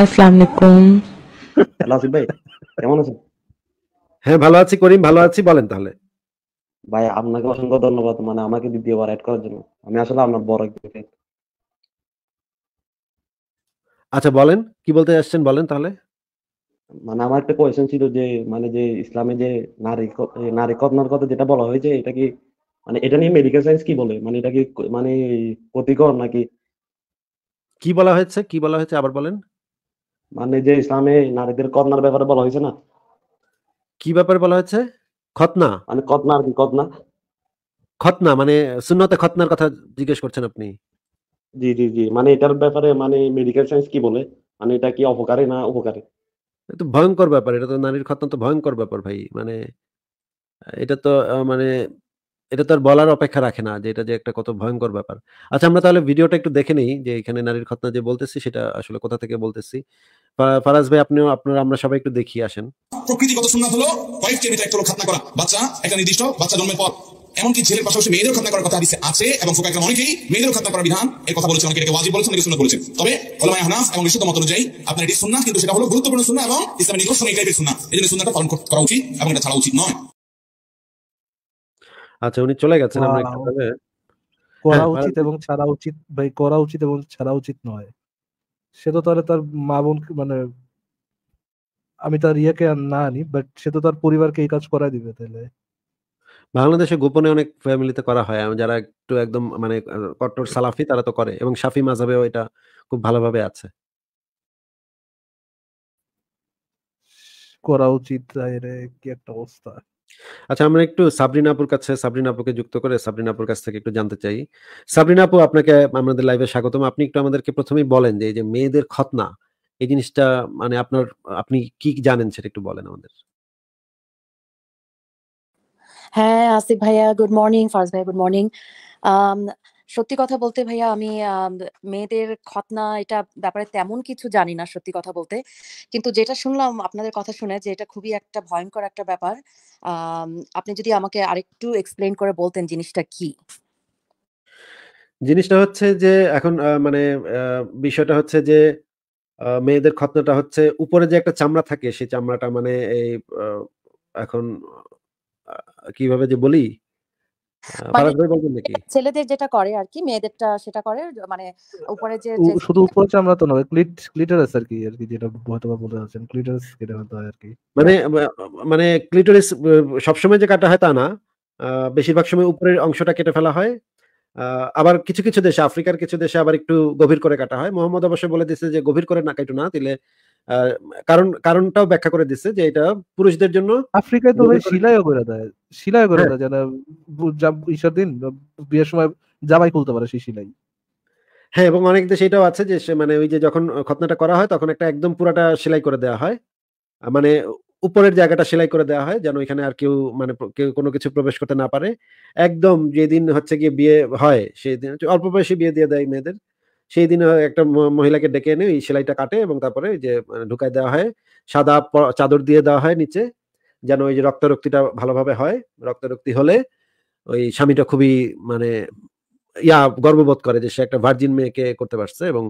আসসালামু আলাইকুম হ্যালো আসিফ ভাই কেমন আছেন হ্যাঁ ভালো আছি করিম ভালো আছি বলেন তাহলে ভাই আপনাকে অসংখ্য ধন্যবাদ মানে আমাকে দ্বিতীয়বার অ্যাড করার জন্য আমি আসলে আপনার বড় একজন আচ্ছা বলেন কি বলতে যাচ্ছেন বলেন তাহলে মানে আমার একটা কোয়েশ্চেন ছিল যে মানে যে ইসলামে যে নারী নারী কদনার কথা যেটা বলা হয়েছে এটা কি মানে এটা নিয়ে মেডিকেল সায়েন্স কি বলে মানে এটা কি মানে ক্ষতিকর নাকি কি বলা হয়েছে কি বলা হয়েছে আবার বলেন মানে যে ইসলামে নারীদের কদনার ব্যাপারে বলা হয়েছে না কি ব্যাপারে বলা হয়েছে খতনা মানে খতনা আর কি খতনা খতনা মানে শূন্যতে খতনার কথা জিজ্ঞেস করছেন আপনি জি জি জি মানে এটার ব্যাপারে মানে মেডিকেল সায়েন্স কি বলে মানে এটা কি অপকারে না উপকারে এটা ভয়ঙ্কর ব্যাপার এটা তো নারীর খতনা তো ভয়ঙ্কর ব্যাপার ভাই মানে এটা তো মানে এটা তো আর বলার অপেক্ষা রাখে না যে এটা যে একটা কত ভয়ঙ্কর ব্যাপার আচ্ছা আমরা তাহলে ভিডিওটা একটু দেখে নেই যে এখানে নারীর খতনা যে বলতেছি সেটা আসলে কোথা থেকে বলতেছি ফারাজ ভাই আপনিও আপনারা আমরা সবাই একটু দেখি আসেন প্রকৃতিগত সুন্নাত হলো ওয়াইফ কে একটা খতনা করা বাচ্চা একটা নির্দিষ্ট বাচ্চা জন্মের পর এমনকি ছেলের পাশাপাশি মেয়েদের খতনা করার কথা হাদিসে আছে এবং ফোকা একরাম অনেকেই মেয়েদের খতনা করার বিধান এর কথা বলেছে অনেকে ওয়াজিব বলেছে অনেকে সুন্নাত বলেছে তবে কলমায় হানাফ এবং বিশুদ্ধ মত অনুযায়ী আপনার এটি সুন্নাত কিন্তু সেটা হলো গুরুত্বপূর্ণ সুন্নাত এবং ইসলামের নিদর্শন এই টাইপের সুন্নাত এই জন্য সুন্নাতটা পালন করা উচিত এবং এটা ছাড়া উচিত নয় আচ্ছা উনি চলে গেছেন আমরা একটু করা হ্যাঁ, উচিত এবং ছাড়া উচিত ভাই করা উচিত এবং ছাড়া উচিত নয় সে তো তাহলে তার মা বোন মানে আমি তার ইয়েকে না আনি বাট সে তো তার পরিবারকে এই কাজ করাই দিবে তাহলে বাংলাদেশে গোপনে অনেক ফ্যামিলিতে করা হয় যারা একটু একদম মানে কট্টর সালাফি তারা তো করে এবং সাফি মাঝাবেও এটা খুব ভালোভাবে আছে করা উচিত রে কি একটা অবস্থা আচ্ছা আমরা একটু সাবরিনা আপুর কাছে সাবরিনা আপুকে যুক্ত করে সাবরিনা আপুর কাছ থেকে একটু জানতে চাই সাবরিনা আপু আপনাকে আমাদের লাইভে স্বাগতম আপনি একটু আমাদেরকে প্রথমেই বলেন যে এই যে মেয়েদের খতনা এই জিনিসটা মানে আপনার আপনি কি জানেন সেটা একটু বলেন আমাদের হ্যাঁ আসিফ ভাইয়া গুড মর্নিং ফারজ ভাইয়া গুড মর্নিং সত্যি কথা বলতে ভাইয়া আমি মেয়েদের খতনা এটা ব্যাপারে তেমন কিছু জানি না সত্যি কথা বলতে কিন্তু যেটা শুনলাম আপনাদের কথা শুনে যে এটা খুবই একটা ভয়ঙ্কর একটা ব্যাপার আপনি যদি আমাকে আরেকটু এক্সপ্লেন করে বলতেন জিনিসটা কি জিনিসটা হচ্ছে যে এখন মানে বিষয়টা হচ্ছে যে মেয়েদের খতনাটা হচ্ছে উপরে যে একটা চামড়া থাকে সেই চামড়াটা মানে এই এখন কিভাবে যে বলি মানে ছেলেদের যেটা করে আর কি মেয়েদেরটা সেটা করে মানে উপরে যে শুধু উপরে চামড়া তো নয় ক্লিট ক্লিটরাস আর কি আর কি যেটা হয়তো বলে আছেন ক্লিটরাস যেটা হতে হয় আর কি মানে মানে, মানে ক্লিটারিস সবসময় যে কাটা হয় তা না বেশিরভাগ সময় উপরের অংশটা কেটে ফেলা হয় আবার কিছু কিছু দেশে আফ্রিকার কিছু দেশে আবার একটু গভীর করে কাটা হয় মোহাম্মদ অবশ্য বলে দিচ্ছে যে গভীর করে না কাটো না দিলে কারণ কারণটাও ব্যাখ্যা করে দিচ্ছে যে এটা পুরুষদের জন্য আফ্রিকায় তো ভাই শিলায় করে দেয় শিলায় করে হ্যাঁ। দেয় যারা ঈশ্বর দিন বিয়ের সময় জামাই খুলতে পারে সেই শিলাই হ্যাঁ এবং অনেক দেশে এটাও আছে যে মানে ওই যে যখন খতনাটা করা হয় তখন একটা একদম পুরাটা সেলাই করে দেওয়া হয় মানে উপরের জায়গাটা সেলাই করে দেওয়া হয় যেন ওইখানে আর কেউ মানে কেউ কোনো কিছু প্রবেশ করতে না পারে একদম যেদিন হচ্ছে গিয়ে বিয়ে হয় সেদিন অল্প বয়সে বিয়ে দিয়ে দেয় মেয়েদের সেই দিনে একটা মহিলাকে ডেকে এনে ওই সেলাইটা কাটে এবং তারপরে যে মানে ঢুকায় দেওয়া হয় সাদা চাদর দিয়ে দেওয়া হয় নিচে যেন ওই যে রক্তারক্তিটা ভালোভাবে হয় রক্তি হলে ওই স্বামীটা খুবই মানে ইয়া গর্ববোধ করে যে সে একটা ভার্জিন মেয়েকে করতে পারছে এবং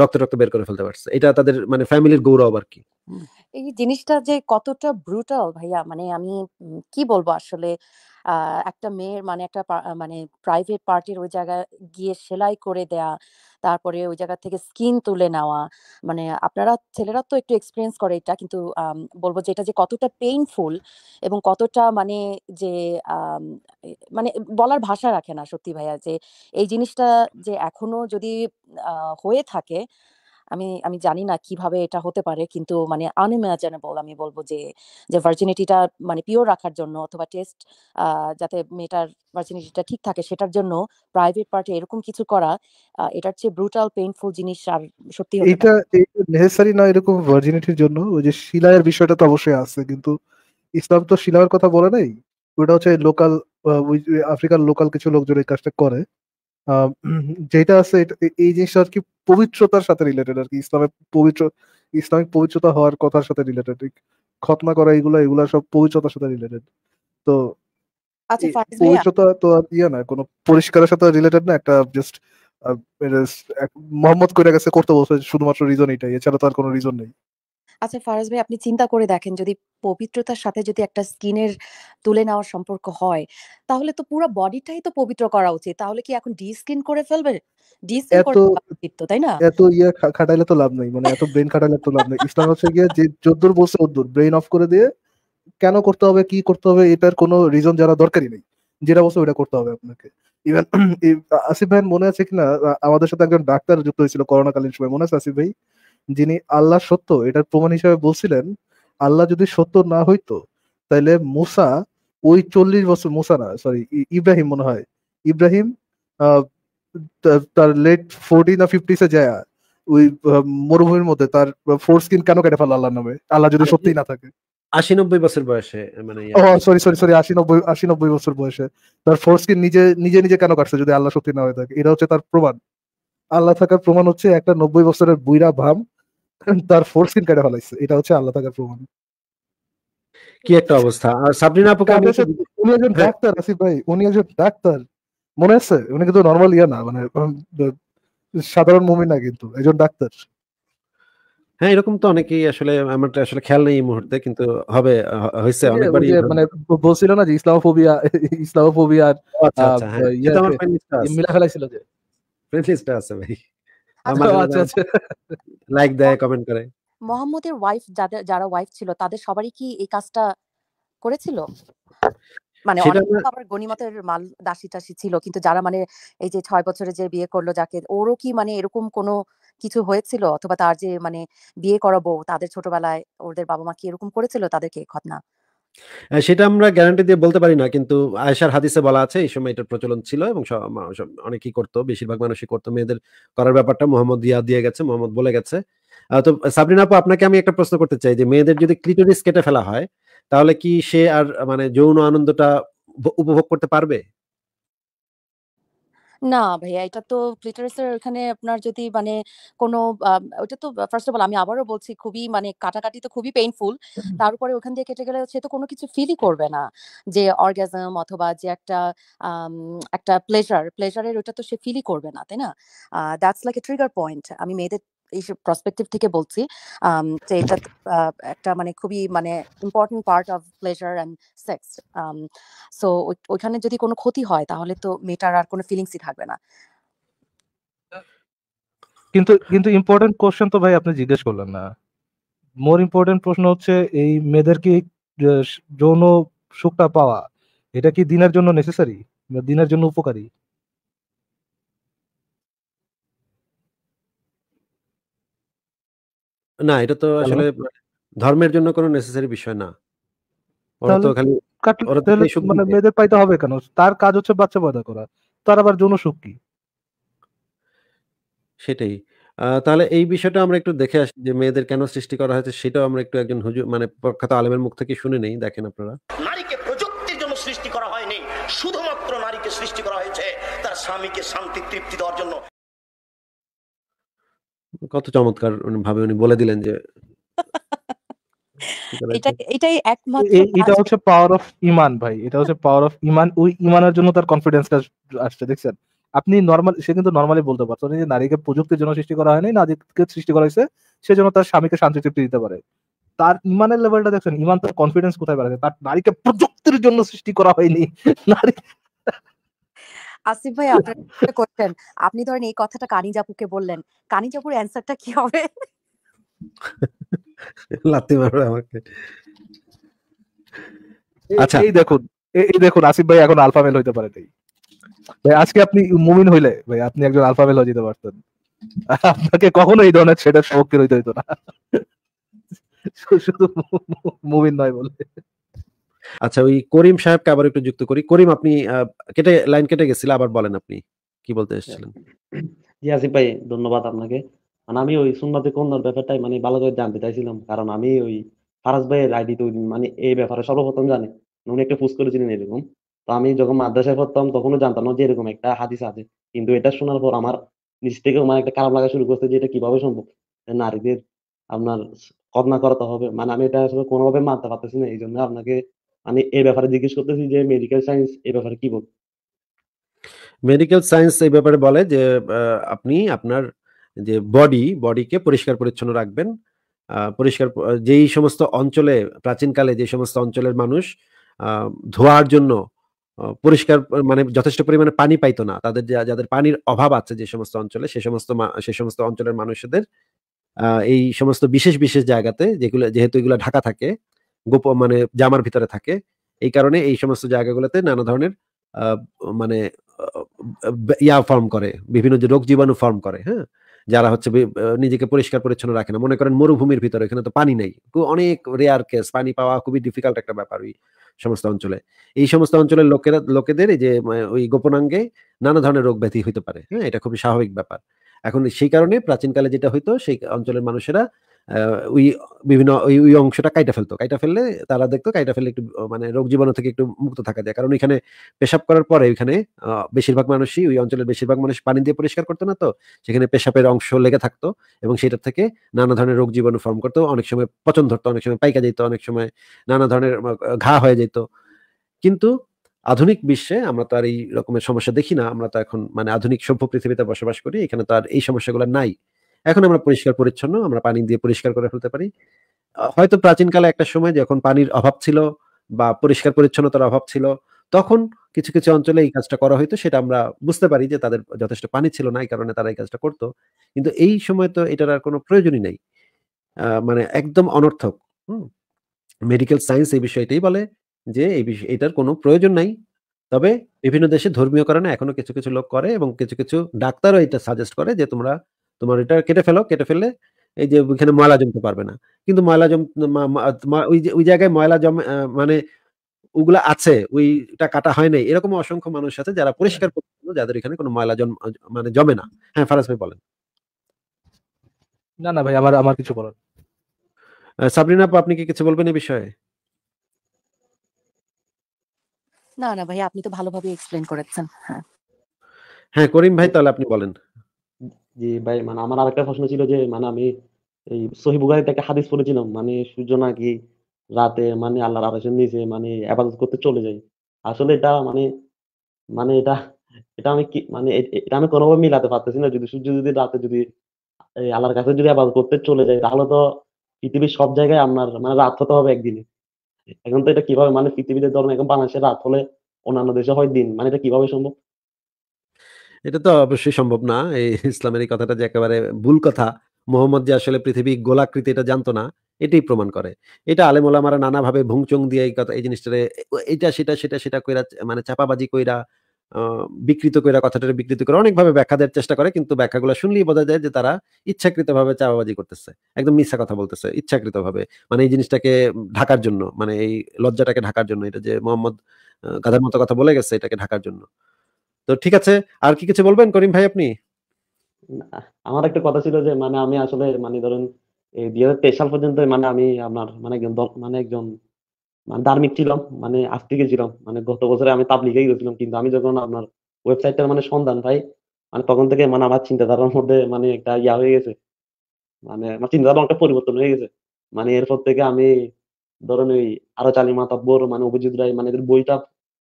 রক্ত রক্ত বের করে ফেলতে পারছে এটা তাদের মানে ফ্যামিলির গৌরব আর কি এই জিনিসটা যে কতটা ব্রুটাল ভাইয়া মানে আমি কি বলবো আসলে একটা মেয়ের মানে একটা মানে প্রাইভেট পার্টির ওই জায়গায় গিয়ে সেলাই করে দেয়া তারপরে ওই জায়গা থেকে স্কিন তুলে নেওয়া মানে আপনারা ছেলেরা তো একটু এক্সপিরিয়েন্স করে এটা কিন্তু বলবো যে এটা যে কতটা পেইনফুল এবং কতটা মানে যে মানে বলার ভাষা রাখে না সত্যি ভাইয়া যে এই জিনিসটা যে এখনো যদি হয়ে থাকে আমি আমি জানি না কিভাবে এটা হতে পারে কিন্তু মানে আনইমাজিনেবল আমি বলবো যে যে ভার্জিনিটিটা মানে পিওর রাখার জন্য অথবা টেস্ট যাতে মেয়েটার ভার্জিনিটিটা ঠিক থাকে সেটার জন্য প্রাইভেট পার্টি এরকম কিছু করা এটার চেয়ে ব্রুটাল পেইনফুল জিনিস আর সত্যি এটা নেসেসারি না এরকম ভার্জিনিটির জন্য ওই যে শিলায়ের বিষয়টা তো অবশ্যই আছে কিন্তু ইসলাম তো শিলার কথা বলে নাই ওটা হচ্ছে লোকাল আফ্রিকার লোকাল কিছু লোকজন এই কাজটা করে যেটা আছে এই জিনিসটা আর কি পবিত্রতার সাথে রিলেটেড আর কি ইসলামের পবিত্র ইসলামিক পবিত্রতা হওয়ার কথার সাথে রিলেটেড খতনা করা এগুলো এগুলা সব পবিত্রতার সাথে রিলেটেড তো আচ্ছা, পবিত্রতা তো আর ইয়ে না কোনো পরিষ্কারের সাথে রিলেটেড না একটা জাস্ট মোহাম্মদ কইরা গেছে করতে বলছে শুধুমাত্র রিজন এটাই এছাড়া তো কোনো রিজন নেই আচ্ছা ফারাজ ভাই আপনি চিন্তা করে দেখেন যদি পবিত্রতার সাথে যদি একটা স্কিনের তুলে নেওয়ার সম্পর্ক হয় তাহলে তো পুরো বডিটাই তো পবিত্র করা উচিত তাহলে কি এখন ডি স্কিন করে ফেলবে ডি স্কিন করে তাই না এত ইয়া খাটাইলে তো লাভ নাই মানে এত ব্রেন খাটাইলে তো লাভ নাই ইসলাম হচ্ছে গিয়ে যে যদ্দুর বলছে ওদ্দুর ব্রেন অফ করে দিয়ে কেন করতে হবে কি করতে হবে এটার কোনো রিজন যারা দরকারই নেই যেটা বলছে ওটা করতে হবে আপনাকে ইভেন আসিফ ভাই মনে আছে কিনা আমাদের সাথে একজন ডাক্তার যুক্ত হয়েছিল করোনাকালীন সময় মনে আছে আসিফ ভাই যিনি আল্লাহ সত্য এটার প্রমাণ হিসেবে বলছিলেন আল্লাহ যদি সত্য না হইতো তাহলে মুসা ওই চল্লিশ বছর মুসা না সরি ইব্রাহিম মনে হয় ইব্রাহিম তার লেট ফোরটি না ফিফটিসে যায় ওই মরুভূমির মধ্যে তার ফোর স্কিন কেন কেটে ফেলা আল্লাহ নামে আল্লাহ যদি সত্যি না থাকে আশি নব্বই বছর বয়সে মানে ও সরি সরি সরি আশি নব্বই আশি নব্বই বছর বয়সে তার ফোর স্কিন নিজে নিজে নিজে কেন কাটছে যদি আল্লাহ সত্যি না হয়ে থাকে এটা হচ্ছে তার প্রমাণ আল্লাহ থাকার প্রমাণ হচ্ছে একটা নব্বই বছরের বুইরা ভাম তার ফোরস্কিন কেটে ফেলাইছে এটা হচ্ছে আল্লাহ তাআলার প্রমাণ কি একটা অবস্থা আর সাবরিনা আপুকে আমি উনি একজন ডাক্তার হ্যাঁ। আসিফ ভাই উনি একজন ডাক্তার মনে আছে উনি কিন্তু নরমাল ইয়া না মানে সাধারণ মুভি না কিন্তু একজন ডাক্তার হ্যাঁ এরকম তো অনেকেই আসলে আমার আসলে খেয়াল নেই এই মুহূর্তে কিন্তু হবে হয়েছে হ্যাঁ, অনেকবারই মানে বলছিল না যে ইসলামোফোবিয়া ইসলামোফোবিয়া আচ্ছা আচ্ছা হ্যাঁ। আমার আর মিলা ফেলাইছিল যে প্লেলিস্টটা আছে ভাই লাইক আচ্ছা, মানে আচ্ছা, মানে আচ্ছা। দেয় কমেন্ট করে মোহাম্মদের ওয়াইফ যাদের যারা ওয়াইফ ছিল তাদের সবারই কি এই কাজটা করেছিল মানে আবার মাল দাসী টাসি ছিল কিন্তু যারা মানে এই যে ছয় বছরে যে বিয়ে করলো যাকে ওরও কি মানে এরকম কোনো কিছু হয়েছিল অথবা তার যে মানে বিয়ে করাবো তাদের ছোটবেলায় ওদের বাবা মা কি এরকম করেছিল তাদেরকে খতনা সেটা আমরা গ্যারান্টি দিয়ে বলতে পারি না। কিন্তু আয়সার হাদিসে বলা আছে এই সময় এটার প্রচলন ছিল এবং অনেকেই বেশিরভাগ মানুষই করতো মেয়েদের করার ব্যাপারটা মোহাম্মদ ইয়া দিয়ে গেছে, মোহাম্মদ বলে গেছে। তো সাবরিনা আপু আপনাকে আমি একটা প্রশ্ন করতে চাই যে মেয়েদের যদি ক্লিটোরিস কেটে ফেলা হয়, তাহলে কি সে আর মানে যৌন আনন্দটা উপভোগ করতে পারবে? না ভাইয়া এটা তো ক্লিটোরাসের ওখানে আপনার যদি মানে কোনো আম ওটা তো ফার্স্ট অফ অল আমি আবারও বলছি খুবই মানে কাটাকাটি তো খুবই পেইনফুল। তার উপরে ওখান দিয়ে কেটে গেলে সে তো কোনো কিছু ফিলই করবে না। যে অর্গাজম অথবা যে একটা আম একটা প্লেজার, প্লেজারের এর ওটা তো সে ফিলই করবে না, তাই না? Uh that's like a trigger point. আমি মেয়েদের এই প্রসপেক্টিভ থেকে বলছি যে এটা একটা মানে খুবই মানে important part of pleasure and sex so ওইখানে যদি কোনো ক্ষতি হয় তাহলে তো মেয়েটার আর কোনো ফিলিংসই থাকবে না কিন্তু কিন্তু ইম্পর্টেন্ট কোশ্চেন তো ভাই আপনি জিজ্ঞেস করলেন না মোর ইম্পর্টেন্ট প্রশ্ন হচ্ছে এই মেয়েদের কি যৌন সুখটা পাওয়া এটা কি দিনের জন্য নেসেসারি দিনের জন্য উপকারী না এটা তো আসলে ধর্মের জন্য কোনো নেসেসারি বিষয় না ওরা তো খালি মানে মেয়েদের পাইতে হবে কেন তার কাজ হচ্ছে বাচ্চা পয়দা করা তার আবার যৌন সুখ কি সেটাই তাহলে এই বিষয়টা আমরা একটু দেখে আসি যে মেয়েদের কেন সৃষ্টি করা হয়েছে সেটাও আমরা একটু একজন হুজুর মানে প্রখ্যাত আলেমের মুখ থেকে শুনে নেই দেখেন আপনারা নারীকে প্রযুক্তির জন্য সৃষ্টি করা হয়নি শুধুমাত্র নারীকে সৃষ্টি করা হয়েছে তার স্বামীকে শান্তি তৃপ্তি দেওয়ার জন্য কত চমৎকার ভাবে উনি বলে দিলেন যে আপনি নর্মাল সে কিন্তু নর্মালি বলতে যে নারীকে প্রযুক্তির জন্য সৃষ্টি করা হয়নি নারীকে সৃষ্টি করা হয়েছে সেজন্য তার স্বামীকে শান্তি তৃপ্তি দিতে পারে তার ইমানের লেভেলটা দেখছেন ইমান তার কনফিডেন্স কোথায় বেড়াচ্ছে তার নারীকে প্রযুক্তির জন্য সৃষ্টি করা হয়নি নারী আসিফ ভাই আপনি করতেন আপনি ধরেন এই কথাটা কানি জাপুকে বললেন কানি জাপুর অ্যান্সারটা কি হবে লাতি মারবে আমাকে আচ্ছা এই দেখুন এই দেখুন আসিফ ভাই এখন আলফা মেল হইতে পারে তাই ভাই আজকে আপনি মুমিন হইলে ভাই আপনি একজন আলফা মেল হয়ে যেতে পারতেন আপনাকে কখনো এই ধরনের সেটার সম্মুখীন হইতে হইতো না শুধু মুমিন নয় বলে আচ্ছা ওই করিম সাহেবকে আবার একটু যুক্ত করি করিম আপনি কেটে লাইন কেটে গেছিল আবার বলেন আপনি কি বলতে এসেছিলেন জি আসিফ ভাই ধন্যবাদ আপনাকে মানে আমি ওই সুন্নাতে কন্যার ব্যাপারটাই মানে ভালো করে জানতে চাইছিলাম কারণ আমি ওই ফারাজ ভাইয়ের আইডিতে ওই মানে এই ব্যাপারে সর্বপ্রথম জানি উনি একটা পোস্ট করেছিলেন এরকম তো আমি যখন মাদ্রাসায় পড়তাম তখনও জানতাম না যে এরকম একটা হাদিস আছে কিন্তু এটা শোনার পর আমার নিজ থেকে মানে একটা খারাপ লাগা শুরু করছে যে এটা কিভাবে সম্ভব নারীদের আপনার কদনা করাতে হবে মানে আমি এটা আসলে কোনোভাবে মানতে পারতেছি না এই জন্য আপনাকে মানে এই ব্যাপারে জিজ্ঞেস করতেছি যে মেডিকেল সায়েন্স এই ব্যাপারে কি বল মেডিকেল সায়েন্স এই ব্যাপারে বলে যে আপনি আপনার যে বডি বডিকে পরিষ্কার পরিচ্ছন্ন রাখবেন পরিষ্কার যেই সমস্ত অঞ্চলে প্রাচীনকালে যে সমস্ত অঞ্চলের মানুষ ধোয়ার জন্য পরিষ্কার মানে যথেষ্ট পরিমাণে পানি পাইতো না তাদের যাদের পানির অভাব আছে যে সমস্ত অঞ্চলে সে সমস্ত সে সমস্ত অঞ্চলের মানুষদের এই সমস্ত বিশেষ বিশেষ জায়গাতে যেগুলো যেহেতু এগুলো ঢাকা থাকে গোপ মানে জামার ভিতরে থাকে এই কারণে এই সমস্ত জায়গাগুলোতে নানা ধরনের মানে ইয়া ফর্ম করে বিভিন্ন যে রোগ জীবাণু ফর্ম করে হ্যাঁ যারা হচ্ছে নিজেকে পরিষ্কার পরিচ্ছন্ন রাখে না মনে করেন মরুভূমির ভিতরে এখানে তো পানি নেই অনেক রেয়ার কেস পানি পাওয়া খুবই ডিফিকাল্ট একটা ব্যাপার ওই সমস্ত অঞ্চলে এই সমস্ত অঞ্চলের লোকেরা লোকেদের যে ওই গোপনাঙ্গে নানা ধরনের রোগ ব্যাধি হইতে পারে হ্যাঁ এটা খুবই স্বাভাবিক ব্যাপার এখন সেই কারণে প্রাচীনকালে যেটা হইতো সেই অঞ্চলের মানুষেরা ওই বিভিন্ন ওই ওই অংশটা কাইটা ফেলতো কাইটা ফেললে তারা দেখতো কাইটা ফেললে একটু মানে রোগ জীবাণু থেকে একটু মুক্ত থাকা যায় কারণ ওইখানে পেশাব করার পরে ওইখানে বেশিরভাগ মানুষই ওই অঞ্চলের বেশিরভাগ মানুষ পানি দিয়ে পরিষ্কার করতো না তো সেখানে পেশাবের অংশ লেগে থাকতো এবং সেটার থেকে নানা ধরনের রোগ জীবাণু ফর্ম করতো অনেক সময় পচন ধরতো অনেক সময় পাইকা যেত অনেক সময় নানা ধরনের ঘা হয়ে যেত কিন্তু আধুনিক বিশ্বে আমরা তো আর এই রকমের সমস্যা দেখি না আমরা তো এখন মানে আধুনিক সভ্য পৃথিবীতে বসবাস করি এখানে তো আর এই সমস্যাগুলো নাই এখন আমরা পরিষ্কার পরিচ্ছন্ন আমরা পানি দিয়ে পরিষ্কার করে ফেলতে পারি হয়তো প্রাচীনকালে একটা সময় যখন পানির অভাব ছিল বা পরিষ্কার পরিচ্ছন্নতার অভাব ছিল তখন কিছু কিছু অঞ্চলে এই কাজটা করা হইতো সেটা আমরা বুঝতে পারি যে তাদের যথেষ্ট পানি ছিল না এই কারণে তারা এই কাজটা করতো কিন্তু এই সময় তো এটার আর কোনো প্রয়োজনই নেই মানে একদম অনর্থক মেডিকেল সায়েন্স এই বিষয়টাই বলে যে এই বিষয় এটার কোনো প্রয়োজন নাই তবে বিভিন্ন দেশে ধর্মীয় কারণে এখনো কিছু কিছু লোক করে এবং কিছু কিছু ডাক্তারও এটা সাজেস্ট করে যে তোমরা তোমার এটা কেটে ফেলো কেটে ফেললে এই যে ওইখানে ময়লা জমতে পারবে না কিন্তু ময়লা জম ওই জায়গায় ময়লা জমে মানে ওগুলা আছে ওইটা কাটা হয় নাই এরকম অসংখ্য মানুষ আছে যারা পরিষ্কার হ্যাঁ। যাদের এখানে কোনো ময়লা জম মানে জমে না হ্যাঁ ফারাজ ভাই বলেন না না ভাই আমার আমার কিছু বলার সাবরিনা আপনি কি কিছু বলবেন এই বিষয়ে না না ভাই আপনি তো ভালোভাবে এক্সপ্লেন করেছেন হ্যাঁ হ্যাঁ করিম ভাই তাহলে আপনি বলেন জি ভাই মানে আমার আরেকটা প্রশ্ন ছিল যে মানে আমি এই সহি বুখারীতে একটা হাদিস পড়েছিলাম মানে সূর্য নাকি রাতে মানে আল্লাহর আদেশের নিচে মানে ইবাদত করতে চলে যায় আসলে এটা মানে মানে এটা এটা আমি কি মানে এটা আমি কোনোভাবে মিলাতে পারতেছি না যদি সূর্য যদি রাতে যদি আল্লাহর কাছে যদি আবাদ করতে চলে যায় তাহলে তো পৃথিবীর সব জায়গায় আপনার মানে রাত হতে হবে একদিনে এখন তো এটা কিভাবে মানে পৃথিবীতে ধরুন এখন বাংলাদেশে রাত হলে অন্যান্য দেশে হয় দিন মানে এটা কিভাবে সম্ভব এটা তো অবশ্যই সম্ভব না এই ইসলামের এই কথাটা যে একেবারে ভুল কথা মোহাম্মদ যে আসলে পৃথিবী গোলাকৃতি এটা জানতো না এটাই প্রমাণ করে এটা আলেম ওলামারা নানাভাবে ভুংচুং দিয়ে এই কথা এই জিনিসটারে এটা সেটা সেটা সেটা কইরা মানে চাপাবাজি কইরা বিকৃত করে কথাটা বিকৃত করে অনেকভাবে ব্যাখ্যা দেওয়ার চেষ্টা করে কিন্তু ব্যাখ্যাগুলো শুনলেই বোঝা যায় যে তারা ইচ্ছাকৃতভাবে চাপাবাজি করতেছে একদম মিথ্যা কথা বলতেছে ইচ্ছাকৃতভাবে মানে এই জিনিসটাকে ঢাকার জন্য মানে এই লজ্জাটাকে ঢাকার জন্য এটা যে মোহাম্মদ গাধার মতো কথা বলে গেছে এটাকে ঢাকার জন্য তো ঠিক আছে আর কি কিছু বলবেন করিম ভাই আপনি আমার একটা কথা ছিল যে মানে আমি আসলে মানে ধরেন এই দুই হাজার তেইশ সাল পর্যন্ত মানে আমি আপনার মানে একজন মানে একজন মানে ধার্মিক ছিলাম মানে আস্তিকে ছিলাম মানে গত বছরে আমি তাবলিগেই গেছিলাম কিন্তু আমি যখন আপনার ওয়েবসাইটটার মানে সন্ধান পাই মানে তখন থেকে মানে আমার চিন্তাধারার মধ্যে মানে একটা ইয়া হয়ে গেছে মানে আমার চিন্তাধারা অনেকটা পরিবর্তন হয়ে গেছে মানে এরপর থেকে আমি ধরেন ওই আরো চালি মাতাব্বর মানে অভিজিৎ রায় মানে এদের বইটা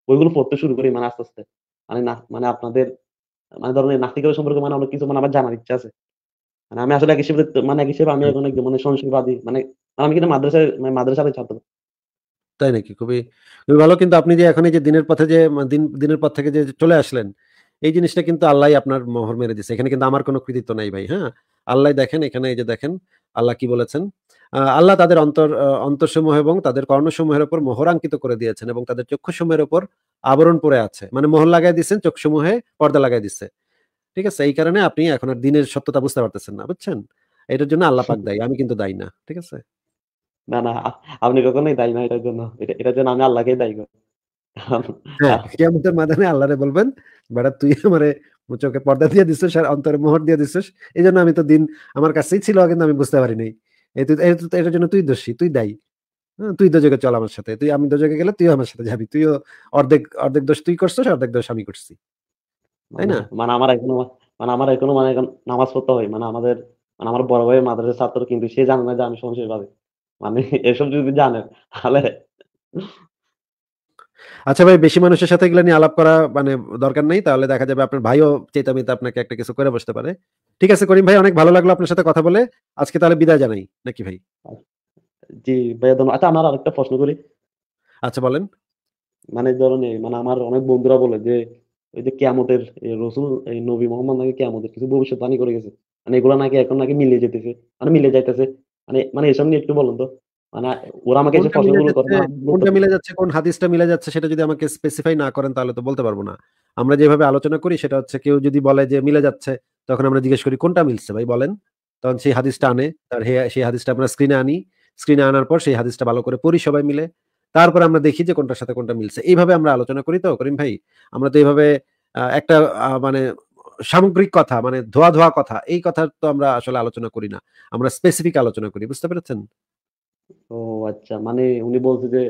বইগুলো পড়তে শুরু করি মানে আস্তে আস্তে মানে মানে আপনাদের মানে ধরেন সম্পর্কে মানে অনেক কিছু মানে আমার জানার ইচ্ছা আছে মানে আমি আসলে এক হিসেবে মানে এক হিসেবে আমি মানে, মানে মানে আমি কিন্তু মাদ্রাসায় মানে মাদ্রাসাতে ছাত্র তাই নাকি খুবই খুবই ভালো কিন্তু আপনি যে এখন এই যে দিনের পথে যে মানে দিন দিনের পথ থেকে যে চলে আসলেন এই জিনিসটা কিন্তু আল্লাহ আপনার মোহর মেরে দিচ্ছে এখানে কিন্তু আমার কোনো কৃতিত্ব নাই ভাই হ্যাঁ আল্লাহ দেখেন এখানে এই যে দেখেন আল্লাহ কি বলেছেন আল্লাহ তাদের অন্তর অন্তরসমূহ এবং তাদের কর্ণসমূহের উপর মোহরাঙ্কিত করে দিয়েছেন এবং তাদের চক্ষুসমূহের উপর আবরণ পরে আছে মানে মোহর লাগাই দিচ্ছেন চক্ষুসমূহে পর্দা লাগাই দিচ্ছে ঠিক আছে এই কারণে আপনি এখন আর দিনের সত্যতা বুঝতে পারতেছেন না বুঝছেন এটার জন্য আল্লাহ পাক দায়ী আমি কিন্তু দায়ী না ঠিক আছে না না আপনি কখনোই দায়ী না এটার জন্য এটার জন্য আমি আল্লাহকে দায়ী করি হ্যাঁ, কিয়ামতের মাদানে আল্লাহরে বলবেন বেটা তুই আমারে চোখে পর্দা দিয়ে দিস আর অন্তরে মোহর দিয়ে দিস এই জন্য আমি তো দিন আমার কাছেই ছিল কিন্তু আমি বুঝতে পারি নাই এটার জন্য তুই দোষী তুই দায়ী হ্যাঁ, তুই দোজকে চল আমার সাথে তুই আমি দোজকে গেলে তুই আমার সাথে যাবি তুইও অর্ধেক অর্ধেক দোষ তুই করছিস অর্ধেক দোষ আমি করছি তাই না মানে আমার এখনো মানে আমার এখনো মানে এখন নামাজ পড়তে হয় মানে আমাদের মানে আমার বড় ভাই মাদ্রাসার ছাত্র কিন্তু সে জানে না যে আমি সন্ত্রাসবাদী মানে এসব যদি জানেন তাহলে আচ্ছা ভাই বেশি মানুষের সাথে এগুলো নিয়ে আলাপ করা মানে দরকার নেই তাহলে দেখা যাবে আপনার ভাইও চেতামিত আপনাকে একটা কিছু করে বসতে পারে ঠিক আছে করিম ভাই অনেক ভালো লাগলো আপনার সাথে কথা বলে আজকে তাহলে বিদায় জানাই নাকি ভাই জি ভাই আচ্ছা আমার আরেকটা প্রশ্ন করি আচ্ছা বলেন মানে ধরুন মানে আমার অনেক বন্ধুরা বলে যে ওই যে কেয়ামতের রসুল এই নবী মোহাম্মদ নাকি কেয়ামতের কিছু ভবিষ্যৎবাণী করে গেছে মানে এগুলো নাকি এখন নাকি মিলে যেতেছে মানে মিলে যাইতেছে মানে মানে এসব নিয়ে একটু বলুন তো মানে ওরা আমাকে যে প্রশ্নগুলো কোনটা মিলে যাচ্ছে কোন হাদিসটা মিলে যাচ্ছে সেটা যদি আমাকে স্পেসিফাই না করেন তাহলে তো বলতে পারবো না আমরা যেভাবে আলোচনা করি সেটা হচ্ছে কেউ যদি বলে যে মিলে যাচ্ছে তখন আমরা জিজ্ঞেস করি কোনটা মিলছে ভাই বলেন তখন সেই হাদিসটা আনে তার সেই হাদিসটা আমরা স্ক্রিনে আনি স্ক্রিনে আনার পর সেই হাদিসটা ভালো করে পড়ি সবাই মিলে তারপর আমরা দেখি যে কোনটার সাথে কোনটা মিলছে এইভাবে আমরা আলোচনা করি তো করিম ভাই আমরা তো এইভাবে একটা মানে সামগ্রিক কথা মানে ধোয়া ধোয়া কথা এই কথা তো আমরা আসলে আলোচনা করি না আমরা স্পেসিফিক আলোচনা করি বুঝতে পেরেছেন ও আচ্ছা মানে উনি বলছে যে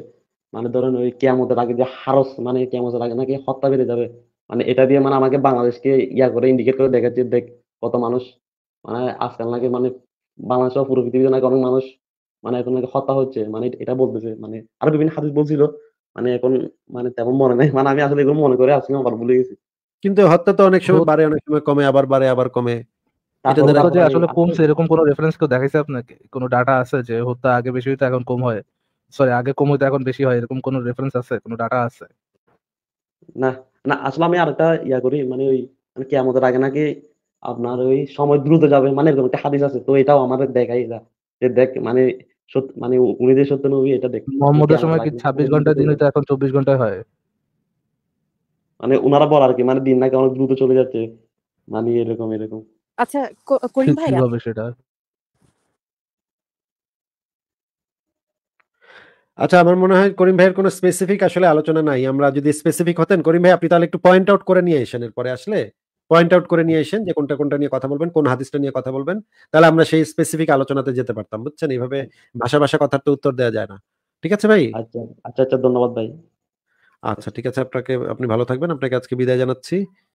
মানে ধরেন ওই কেয়ামতের আগে যে হারস মানে কেয়ামতের আগে নাকি হত্যা বেড়ে যাবে মানে এটা দিয়ে মানে আমাকে বাংলাদেশকে ইয়া করে ইন্ডিকেট করে দেখাচ্ছে দেখ কত মানুষ মানে আজকাল নাকি মানে বাংলাদেশ পুরো পৃথিবীতে নাকি অনেক মানুষ মানে এখন নাকি হত্যা হচ্ছে মানে এটা বলতেছে মানে আরো বিভিন্ন হাদিস বলছিল মানে এখন মানে তেমন মনে নেই মানে আমি আসলে এগুলো মনে করে আসলে আবার ভুলে গেছি কিন্তু হত্যা তো অনেক সময় বাড়ে অনেক সময় কমে আবার বাড়ে আবার কমে আছে মানে মানে আপনার ওই সময় দ্রুত যাবে মানে এরকম একটা হাদিস আছে তো এটাও আমাদের দেখাই যা যে দেখ মানে মানে উনি যে সত্য নবী এটা দেখ মোহাম্মদের সময় কি ঘন্টা দিন হইতো এখন চব্বিশ ঘন্টায় হয় মানে ওনারা বল আর কি মানে দিন নাকি অনেক দ্রুত চলে যাচ্ছে মানে এরকম এরকম আচ্ছা করিম ভাই কিভাবে সেটা আচ্ছা আমার মনে হয় করিম ভাইয়ের কোনো স্পেসিফিক আসলে আলোচনা নাই আমরা যদি স্পেসিফিক হতেন করিম ভাই আপনি তাহলে একটু পয়েন্ট আউট করে নিয়ে এসেন এরপরে আসলে পয়েন্ট আউট করে নিয়ে এসেন যে কোনটা কোনটা নিয়ে কথা বলবেন কোন হাদিসটা নিয়ে কথা বলবেন তাহলে আমরা সেই স্পেসিফিক আলোচনাতে যেতে পারতাম বুঝছেন এইভাবে ভাষা ভাষা কথার তো উত্তর দেওয়া যায় না ঠিক আছে ভাই আচ্ছা, আচ্ছা আচ্ছা ধন্যবাদ ভাই আচ্ছা ঠিক আছে আপনাকে আপনি ভালো থাকবেন আপনাকে আজকে বিদায় জানাচ্ছি